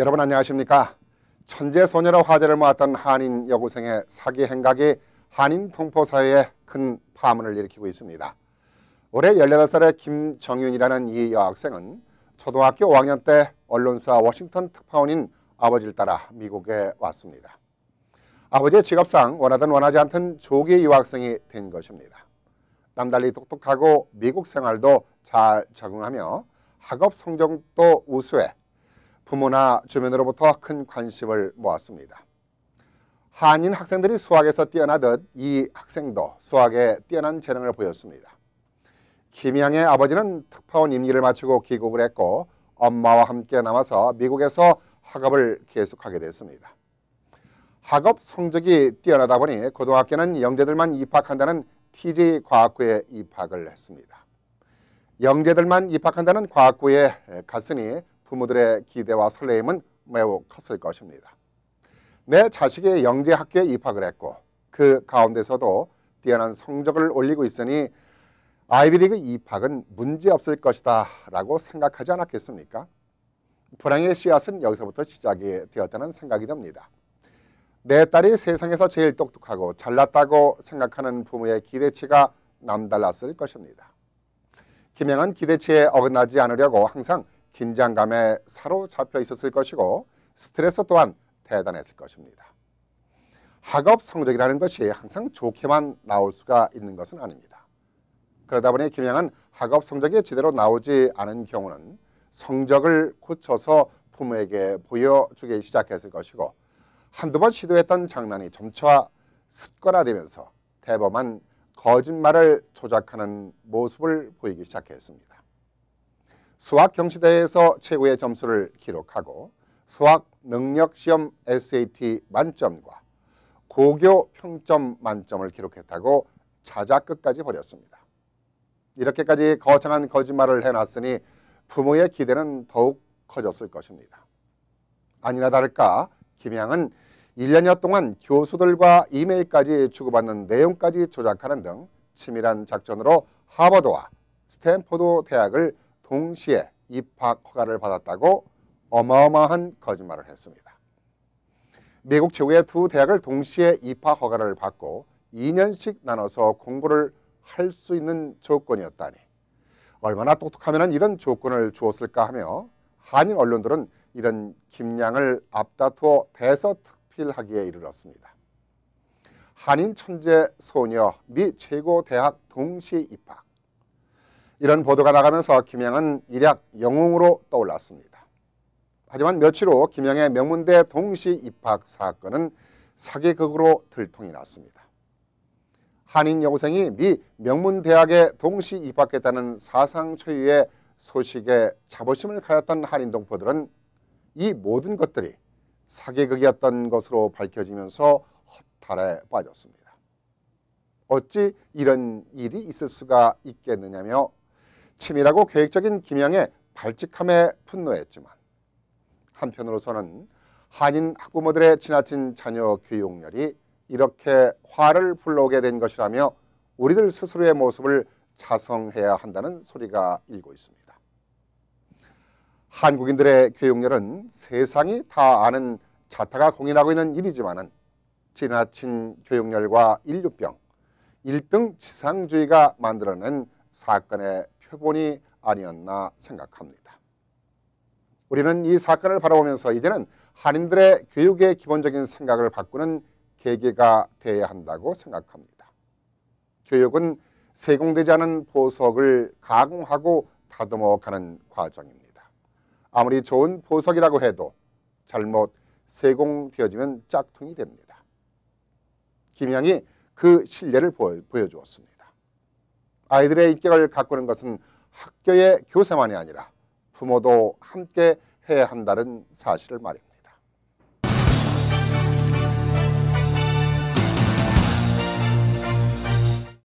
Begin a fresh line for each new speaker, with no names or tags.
여러분 안녕하십니까? 천재 소녀로 화제를 모았던 한인 여고생의 사기 행각이 한인 동포 사회에 큰 파문을 일으키고 있습니다. 올해 18살의 김정윤이라는 이 여학생은 초등학교 5학년 때 언론사 워싱턴 특파원인 아버지를 따라 미국에 왔습니다. 아버지의 직업상 원하든 원하지 않든 조기 유학생이 된 것입니다. 남달리 똑똑하고 미국 생활도 잘 적응하며 학업 성적도 우수해 부모나 주변으로부터 큰 관심을 모았습니다. 한인 학생들이 수학에서 뛰어나듯 이 학생도 수학에 뛰어난 재능을 보였습니다. 김양의 아버지는 특파원 임기를 마치고 귀국을 했고 엄마와 함께 남아서 미국에서 학업을 계속하게 됐습니다. 학업 성적이 뛰어나다 보니 고등학교는 영재들만 입학한다는 TJ과학고에 입학을 했습니다. 영재들만 입학한다는 과학고에 갔으니 부모들의 기대와 설레임은 매우 컸을 것입니다. 내 자식이 영재학교에 입학을 했고 그 가운데서도 뛰어난 성적을 올리고 있으니 아이비리그 입학은 문제없을 것이다 라고 생각하지 않았겠습니까? 불황의 씨앗은 여기서부터 시작이 되었다는 생각이 듭니다. 내 딸이 세상에서 제일 똑똑하고 잘났다고 생각하는 부모의 기대치가 남달랐을 것입니다. 김영은 기대치에 어긋나지 않으려고 항상 긴장감에 사로잡혀 있었을 것이고 스트레스 또한 대단했을 것입니다. 학업 성적이라는 것이 항상 좋게만 나올 수가 있는 것은 아닙니다. 그러다 보니 김양은 학업 성적이 제대로 나오지 않은 경우는 성적을 고쳐서 부모에게 보여주기 시작했을 것이고 한두 번 시도했던 장난이 점차 습관화되면서 대범한 거짓말을 조작하는 모습을 보이기 시작했습니다. 수학 경시대에서 최고의 점수를 기록하고 수학 능력 시험 SAT 만점과 고교 평점 만점을 기록했다고 자작 끝까지 벌였습니다. 이렇게까지 거창한 거짓말을 해놨으니 부모의 기대는 더욱 커졌을 것입니다. 아니나 다를까 김양은 1년여 동안 교수들과 이메일까지 주고받는 내용까지 조작하는 등 치밀한 작전으로 하버드와 스탠포드 대학을 동시에 입학 허가를 받았다고 어마어마한 거짓말을 했습니다. 미국 최고의 두 대학을 동시에 입학 허가를 받고 2년씩 나눠서 공부를 할 수 있는 조건이었다니 얼마나 똑똑하면 이런 조건을 주었을까 하며 한인 언론들은 이런 김양을 앞다투어 대서특필하기에 이르렀습니다. 한인 천재 소녀 미 최고 대학 동시 입학 이런 보도가 나가면서 김영은 일약 영웅으로 떠올랐습니다. 하지만 며칠 후 김영의 명문대 동시 입학 사건은 사기극으로 들통이 났습니다. 한인 여고생이 미 명문대학에 동시 입학했다는 사상 초유의 소식에 자부심을 가졌던 한인 동포들은 이 모든 것들이 사기극이었던 것으로 밝혀지면서 허탈에 빠졌습니다. 어찌 이런 일이 있을 수가 있겠느냐며 치밀하고 계획적인 김양의 발칙함에 분노했지만 한편으로서는 한인 학부모들의 지나친 자녀 교육열이 이렇게 화를 불러오게 된 것이라며 우리들 스스로의 모습을 자성해야 한다는 소리가 일고 있습니다. 한국인들의 교육열은 세상이 다 아는 자타가 공인하고 있는 일이지만은 지나친 교육열과 인류병, 일등 지상주의가 만들어낸 사건의 표본이 아니었나 생각합니다. 우리는 이 사건을 바라보면서 이제는 한인들의 교육의 기본적인 생각을 바꾸는 계기가 되어야 한다고 생각합니다. 교육은 세공되지 않은 보석을 가공하고 다듬어 가는 과정입니다. 아무리 좋은 보석이라고 해도 잘못 세공되어지면 짝퉁이 됩니다. 김양이 그 신뢰를 보여주었습니다. 아이들의 인격을 가꾸는 것은 학교의 교사만이 아니라 부모도 함께 해야 한다는 사실을 말입니다.